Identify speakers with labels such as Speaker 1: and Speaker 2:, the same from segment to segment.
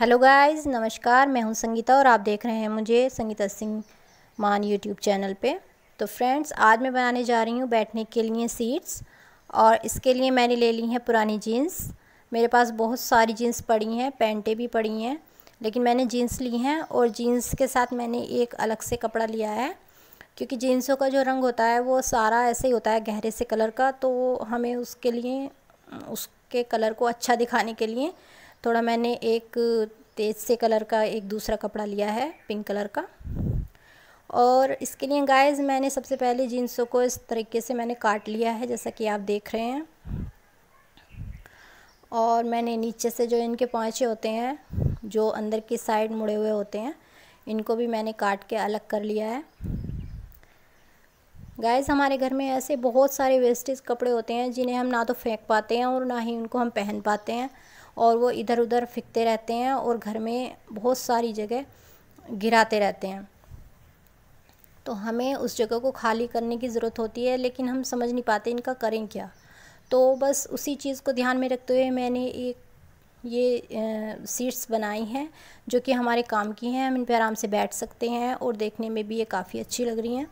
Speaker 1: hello guys नमस्कार मैं हूं संगीता और आप देख रहे हैं मुझे संगीता सिंह मान यूट्यूब चैनल पे तो फ्रेंड्स आज मैं बनाने जा रही हूं बैठने के लिए सीट्स और इसके लिए मैंने ले ली हैं पुरानी जीन्स मेरे पास बहुत सारी जीन्स पड़ी हैं पैंटें भी पड़ी हैं लेकिन मैंने जीन्स ली हैं और जीन्स के साथ मैंने एक अलग से कपड़ा लिया है क्योंकि जीन्सों का जो रंग होता है वो सारा ऐसे ही होता है गहरे से कलर का तो हमें उसके लिए उसके कलर को अच्छा दिखाने के लिए थोड़ा मैंने एक तेज से कलर का एक दूसरा कपड़ा लिया है पिंक कलर का और इसके लिए गाइस मैंने सबसे पहले जीन्सों को इस तरीके से मैंने काट लिया है जैसा कि आप देख रहे हैं और मैंने नीचे से जो इनके पाँचे होते हैं जो अंदर की साइड मुड़े हुए होते हैं इनको भी मैंने काट के अलग कर लिया है गाइस हमारे घर में ऐसे बहुत सारे वेस्टेज कपड़े होते हैं जिन्हें हम ना तो फेंक पाते हैं और ना ही उनको हम पहन पाते हैं और वो इधर उधर फेंकते रहते हैं और घर में बहुत सारी जगह गिराते रहते हैं तो हमें उस जगह को खाली करने की ज़रूरत होती है लेकिन हम समझ नहीं पाते इनका करें क्या तो बस उसी चीज़ को ध्यान में रखते हुए मैंने एक ये सीट्स बनाई हैं जो कि हमारे काम की हैं हम इन पर आराम से बैठ सकते हैं और देखने में भी ये काफ़ी अच्छी लग रही हैं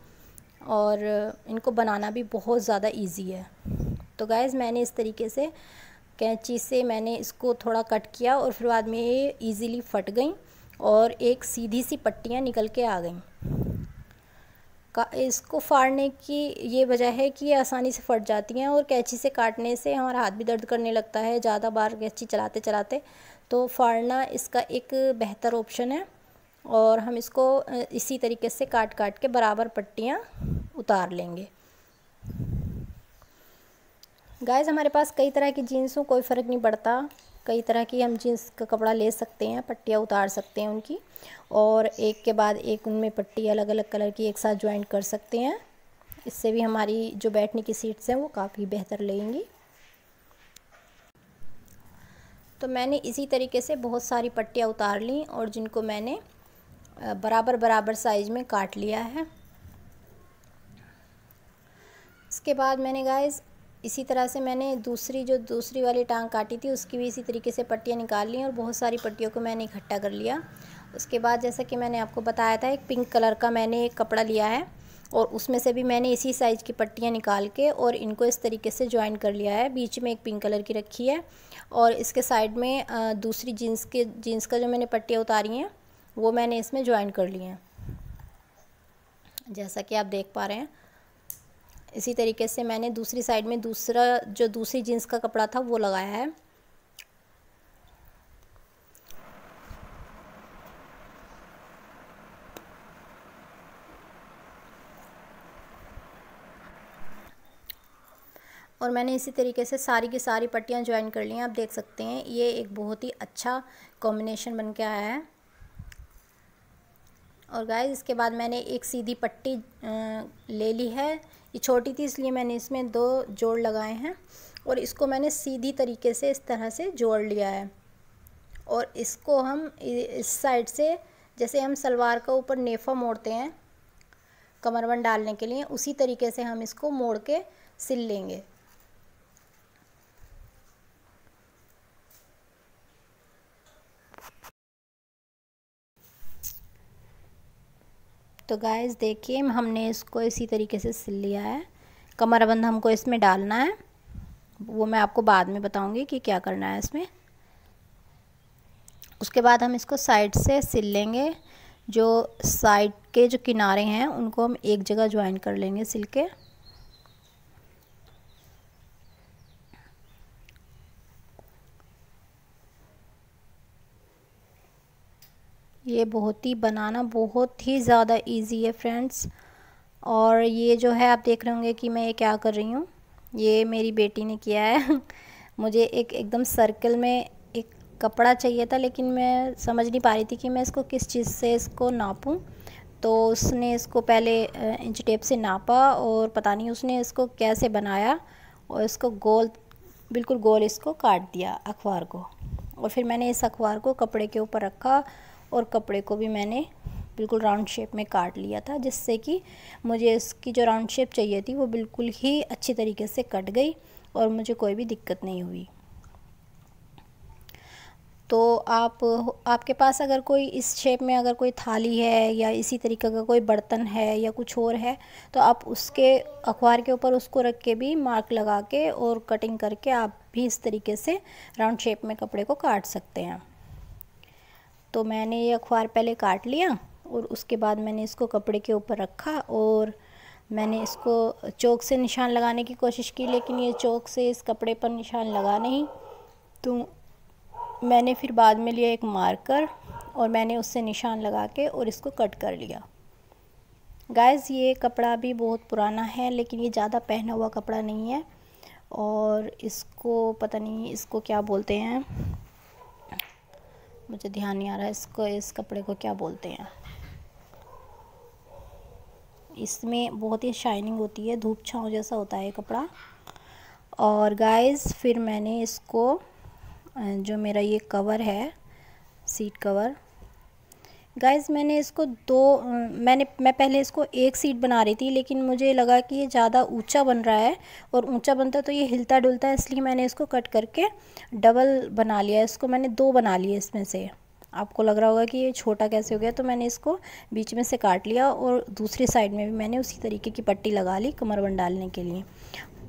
Speaker 1: और इनको बनाना भी बहुत ज़्यादा इजी है तो गाइज मैंने इस तरीके से कैंची से मैंने इसको थोड़ा कट किया और फिर बाद में ये ईज़िली फट गई और एक सीधी सी पट्टियाँ निकल के आ गई का इसको फाड़ने की ये वजह है कि ये आसानी से फट जाती हैं और कैंची से काटने से हमारा हाथ भी दर्द करने लगता है ज़्यादा बार कैंची चलाते चलाते तो फाड़ना इसका एक बेहतर ऑप्शन है और हम इसको इसी तरीके से काट काट के बराबर पट्टियाँ उतार लेंगे गाइस हमारे पास कई तरह की जीन्स हों कोई फ़र्क नहीं पड़ता कई तरह की हम जीन्स का कपड़ा ले सकते हैं पट्टियाँ उतार सकते हैं उनकी और एक के बाद एक उनमें पट्टी अलग अलग कलर की एक साथ ज्वाइंट कर सकते हैं इससे भी हमारी जो बैठने की सीट्स हैं वो काफ़ी बेहतर लगेंगी तो मैंने इसी तरीके से बहुत सारी पट्टियाँ उतार ली और जिनको मैंने बराबर बराबर साइज़ में काट लिया है इसके बाद मैंने गाइज़ इसी तरह से मैंने दूसरी जो दूसरी वाली टांग काटी थी उसकी भी इसी तरीके से पट्टियाँ निकाल ली और बहुत सारी पट्टियों को मैंने इकट्ठा कर लिया उसके बाद जैसा कि मैंने आपको बताया था एक पिंक कलर का मैंने एक कपड़ा लिया है और उसमें से भी मैंने इसी साइज़ की पट्टियाँ निकाल के और इनको इस तरीके से ज्वाइन कर लिया है बीच में एक पिंक कलर की रखी है और इसके साइड में दूसरी जीन्स के जीन्स का जो मैंने पट्टियाँ उतारी हैं वो मैंने इसमें ज्वाइन कर ली हैं जैसा कि आप देख पा रहे हैं इसी तरीके से मैंने दूसरी साइड में दूसरा जो दूसरी जीन्स का कपड़ा था वो लगाया है और मैंने इसी तरीके से सारी की सारी पट्टियां ज्वाइन कर ली हैं आप देख सकते हैं ये एक बहुत ही अच्छा कॉम्बिनेशन बन के आया है और गाइस इसके बाद मैंने एक सीधी पट्टी ले ली है ये छोटी थी इसलिए मैंने इसमें दो जोड़ लगाए हैं और इसको मैंने सीधी तरीके से इस तरह से जोड़ लिया है और इसको हम इस साइड से जैसे हम सलवार का ऊपर नेफा मोड़ते हैं कमरबंद डालने के लिए उसी तरीके से हम इसको मोड़ के सिल लेंगे तो गाइस देखिए हमने इसको इसी तरीके से सिल लिया है कमरबंद हमको इसमें डालना है वो मैं आपको बाद में बताऊंगी कि क्या करना है इसमें उसके बाद हम इसको साइड से सिल लेंगे जो साइड के जो किनारे हैं उनको हम एक जगह ज्वाइन कर लेंगे सिल के ये बहुत ही बनाना बहुत ही ज़्यादा इजी है फ्रेंड्स और ये जो है आप देख रहे होंगे कि मैं ये क्या कर रही हूँ ये मेरी बेटी ने किया है मुझे एक एकदम सर्कल में एक कपड़ा चाहिए था लेकिन मैं समझ नहीं पा रही थी कि मैं इसको किस चीज़ से इसको नापूँ तो उसने इसको पहले इंच टेप से नापा और पता नहीं उसने इसको कैसे बनाया और इसको गोल बिल्कुल गोल इसको काट दिया अखबार को और फिर मैंने इस अखबार को कपड़े के ऊपर रखा और कपड़े को भी मैंने बिल्कुल राउंड शेप में काट लिया था जिससे कि मुझे इसकी जो राउंड शेप चाहिए थी वो बिल्कुल ही अच्छी तरीके से कट गई और मुझे कोई भी दिक्कत नहीं हुई तो आप आपके पास अगर कोई इस शेप में अगर कोई थाली है या इसी तरीके का कोई बर्तन है या कुछ और है तो आप उसके अखबार के ऊपर उसको रख के भी मार्क लगा के और कटिंग करके आप भी इस तरीके से राउंड शेप में कपड़े को काट सकते हैं तो मैंने ये अखबार पहले काट लिया और उसके बाद मैंने इसको कपड़े के ऊपर रखा और मैंने इसको चौक से निशान लगाने की कोशिश की लेकिन ये चौक से इस कपड़े पर निशान लगा नहीं तो मैंने फिर बाद में लिया एक मार्कर और मैंने उससे निशान लगा के और इसको कट कर लिया गाइस ये कपड़ा भी बहुत पुराना है लेकिन ये ज़्यादा पहना हुआ कपड़ा नहीं है और इसको पता नहीं इसको क्या बोलते हैं मुझे ध्यान नहीं आ रहा है इसको इस कपड़े को क्या बोलते हैं इसमें बहुत ही शाइनिंग होती है धूप छाँव जैसा होता है कपड़ा और गाइस फिर मैंने इसको जो मेरा ये कवर है सीट कवर गाइज़ मैंने इसको दो मैंने मैं पहले इसको एक सीट बना रही थी लेकिन मुझे लगा कि ये ज़्यादा ऊंचा बन रहा है और ऊंचा बनता है तो ये हिलता डुलता है इसलिए मैंने इसको कट करके डबल बना लिया इसको मैंने दो बना लिए इसमें से आपको लग रहा होगा कि ये छोटा कैसे हो गया तो मैंने इसको बीच में से काट लिया और दूसरी साइड में भी मैंने उसी तरीके की पट्टी लगा ली कमरबंद डालने के लिए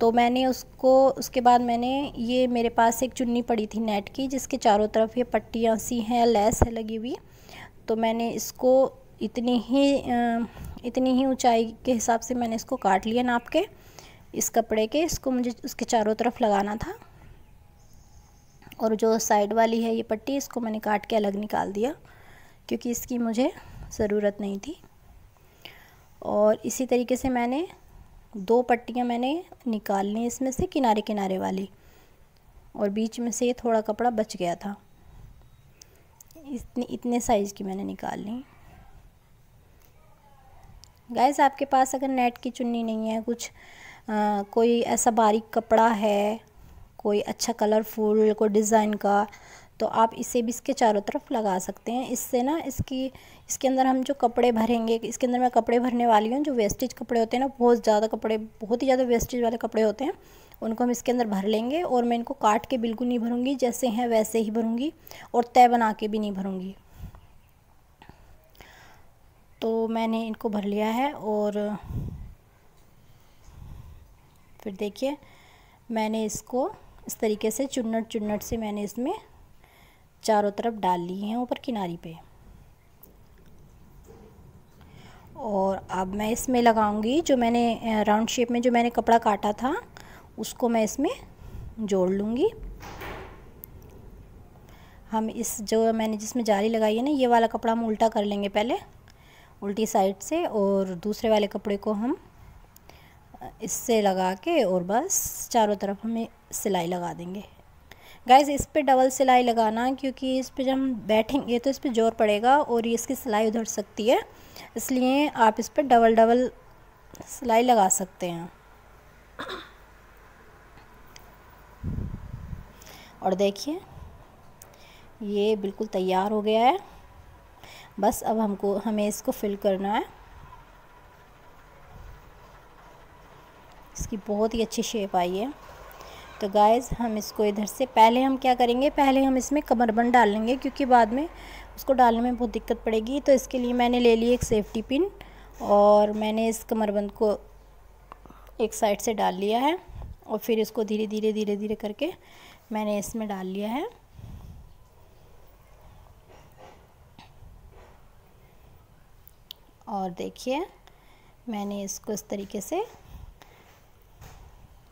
Speaker 1: तो मैंने उसको उसके बाद मैंने ये मेरे पास एक चुन्नी पड़ी थी नेट की जिसके चारों तरफ ये पट्टियाँ सी हैं लेस है लगी हुई तो मैंने इसको इतनी ही इतनी ही ऊंचाई के हिसाब से मैंने इसको काट लिया नाप के इस कपड़े के इसको मुझे उसके चारों तरफ लगाना था और जो साइड वाली है ये पट्टी इसको मैंने काट के अलग निकाल दिया क्योंकि इसकी मुझे ज़रूरत नहीं थी और इसी तरीके से मैंने दो पट्टियाँ मैंने निकाल ली इसमें से किनारे किनारे वाली और बीच में से थोड़ा कपड़ा बच गया था इतने इतने साइज़ की मैंने निकाल ली गैस आपके पास अगर नेट की चुन्नी नहीं है कुछ आ, कोई ऐसा बारीक कपड़ा है कोई अच्छा कलरफुल कोई डिज़ाइन का तो आप इसे भी इसके चारों तरफ लगा सकते हैं इससे ना इसकी इसके अंदर हम जो कपड़े भरेंगे इसके अंदर मैं कपड़े भरने वाली हूँ जो वेस्टेज कपड़े होते हैं ना बहुत ज़्यादा कपड़े बहुत ही ज़्यादा वेस्टेज वाले कपड़े होते हैं उनको हम इसके अंदर भर लेंगे और मैं इनको काट के बिल्कुल नहीं भरूंगी जैसे हैं वैसे ही भरूंगी और तय बना के भी नहीं भरूंगी तो मैंने इनको भर लिया है और फिर देखिए मैंने इसको इस तरीके से चुन्नट चुन्नट से मैंने इसमें चारों तरफ डाल ली हैं ऊपर किनारी पे और अब मैं इसमें लगाऊंगी जो मैंने राउंड शेप में जो मैंने कपड़ा काटा था उसको मैं इसमें जोड़ लूँगी हम इस जो मैंने जिसमें जाली लगाई है ना ये वाला कपड़ा हम उल्टा कर लेंगे पहले उल्टी साइड से और दूसरे वाले कपड़े को हम इससे लगा के और बस चारों तरफ हमें सिलाई लगा देंगे गाइज इस पर डबल सिलाई लगाना क्योंकि इस पर जब हम बैठेंगे तो इस पर जोर पड़ेगा और ये इसकी सिलाई उधर सकती है इसलिए आप इस पर डबल डबल सिलाई लगा सकते हैं और देखिए ये बिल्कुल तैयार हो गया है बस अब हमको हमें इसको फिल करना है इसकी बहुत ही अच्छी शेप आई है तो गाइस हम इसको इधर से पहले हम क्या करेंगे पहले हम इसमें कमरबंद डाल लेंगे क्योंकि बाद में उसको डालने में बहुत दिक्कत पड़ेगी तो इसके लिए मैंने ले ली एक सेफ्टी पिन और मैंने इस कमरबंद को एक साइड से डाल लिया है और फिर इसको धीरे धीरे धीरे धीरे करके मैंने इसमें डाल लिया है और देखिए मैंने इसको इस तरीके से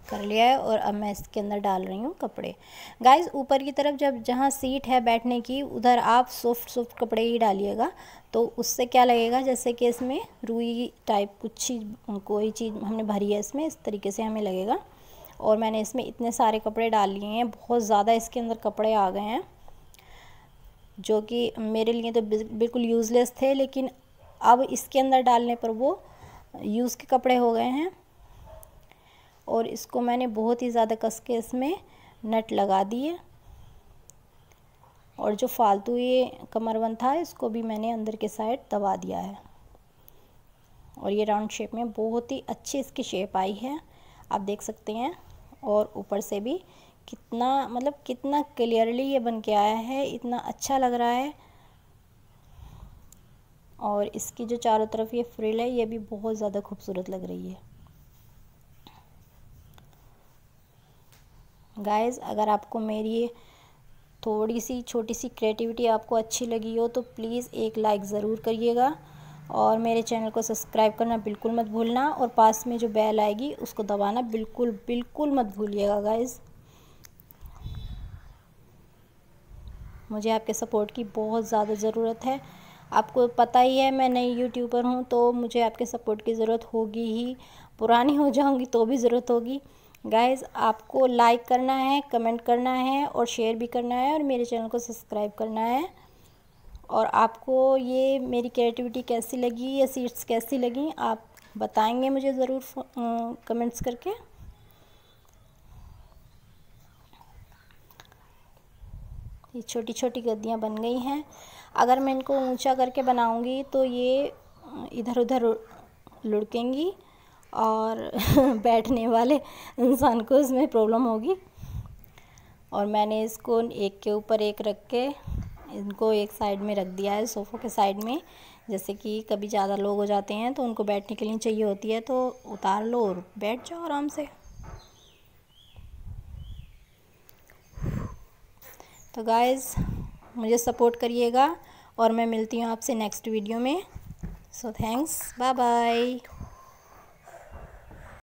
Speaker 1: कर लिया है और अब मैं इसके अंदर डाल रही हूँ कपड़े गाइस ऊपर की तरफ जब जहाँ सीट है बैठने की उधर आप सॉफ्ट सॉफ्ट कपड़े ही डालिएगा तो उससे क्या लगेगा जैसे कि इसमें रुई टाइप कुछ कोई चीज़ हमने भरी है इसमें इस तरीके से हमें लगेगा और मैंने इसमें इतने सारे कपड़े डाल लिए हैं बहुत ज़्यादा इसके अंदर कपड़े आ गए हैं जो कि मेरे लिए तो बिल्कुल यूज़लेस थे लेकिन अब इसके अंदर डालने पर वो यूज़ के कपड़े हो गए हैं और इसको मैंने बहुत ही ज़्यादा कस के इसमें नट लगा दिए और जो फालतू ये कमरबंद था इसको भी मैंने अंदर के साइड दबा दिया है और ये राउंड शेप में बहुत ही अच्छी इसकी शेप आई है आप देख सकते हैं और ऊपर से भी कितना मतलब कितना क्लियरली ये बन के आया है इतना अच्छा लग रहा है और इसकी जो चारों तरफ ये फ्रिल है ये भी बहुत ज़्यादा खूबसूरत लग रही है गाइस अगर आपको मेरी ये थोड़ी सी छोटी सी क्रिएटिविटी आपको अच्छी लगी हो तो प्लीज़ एक लाइक ज़रूर करिएगा और मेरे चैनल को सब्सक्राइब करना बिल्कुल मत भूलना और पास में जो बेल आएगी उसको दबाना बिल्कुल बिल्कुल मत भूलिएगा गाइज़ मुझे आपके सपोर्ट की बहुत ज़्यादा ज़रूरत है आपको पता ही है मैं नई यूट्यूबर हूँ तो मुझे आपके सपोर्ट की ज़रूरत होगी ही पुरानी हो जाऊँगी तो भी ज़रूरत होगी गाइज़ आपको लाइक करना है कमेंट करना है और शेयर भी करना है और मेरे चैनल को सब्सक्राइब करना है और आपको ये मेरी क्रिएटिविटी कैसी लगी या सीट्स कैसी लगी आप बताएंगे मुझे ज़रूर कमेंट्स करके ये छोटी छोटी गद्दियाँ बन गई हैं अगर मैं इनको ऊंचा करके बनाऊंगी तो ये इधर उधर लुढ़केंगी और बैठने वाले इंसान को इसमें प्रॉब्लम होगी और मैंने इसको एक के ऊपर एक रख के इनको एक साइड में रख दिया है सोफ़ों के साइड में जैसे कि कभी ज़्यादा लोग हो जाते हैं तो उनको बैठने के लिए चाहिए होती है तो उतार लो और बैठ जाओ आराम से तो गाइज़ मुझे सपोर्ट करिएगा और मैं मिलती हूँ आपसे नेक्स्ट वीडियो में सो थैंक्स बाय बाय